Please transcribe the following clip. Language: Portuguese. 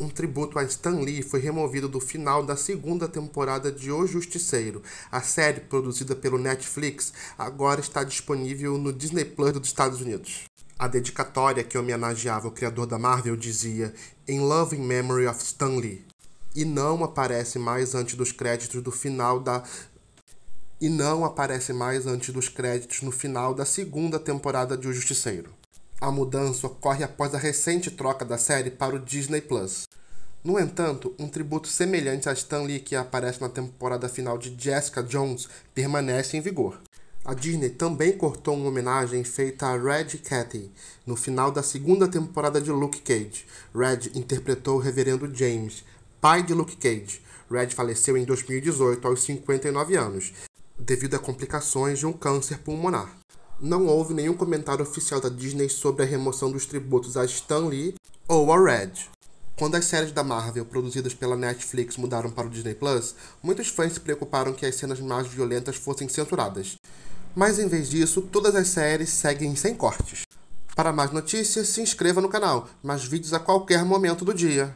um tributo a Stan Lee foi removido do final da segunda temporada de O Justiceiro. A série, produzida pelo Netflix, agora está disponível no Disney Plus dos Estados Unidos. A dedicatória que homenageava o criador da Marvel dizia In Love in Memory of Stan Lee. E não aparece mais antes dos créditos do final da e não aparece mais antes dos créditos no final da segunda temporada de O Justiceiro. A mudança ocorre após a recente troca da série para o Disney Plus. No entanto, um tributo semelhante a Stan Lee que aparece na temporada final de Jessica Jones permanece em vigor. A Disney também cortou uma homenagem feita a Red Cathy no final da segunda temporada de Luke Cage. Red interpretou o reverendo James, pai de Luke Cage. Red faleceu em 2018 aos 59 anos, devido a complicações de um câncer pulmonar não houve nenhum comentário oficial da Disney sobre a remoção dos tributos a Stan Lee ou a Red. Quando as séries da Marvel produzidas pela Netflix mudaram para o Disney Plus, muitos fãs se preocuparam que as cenas mais violentas fossem censuradas. Mas em vez disso, todas as séries seguem sem cortes. Para mais notícias, se inscreva no canal, mais vídeos a qualquer momento do dia.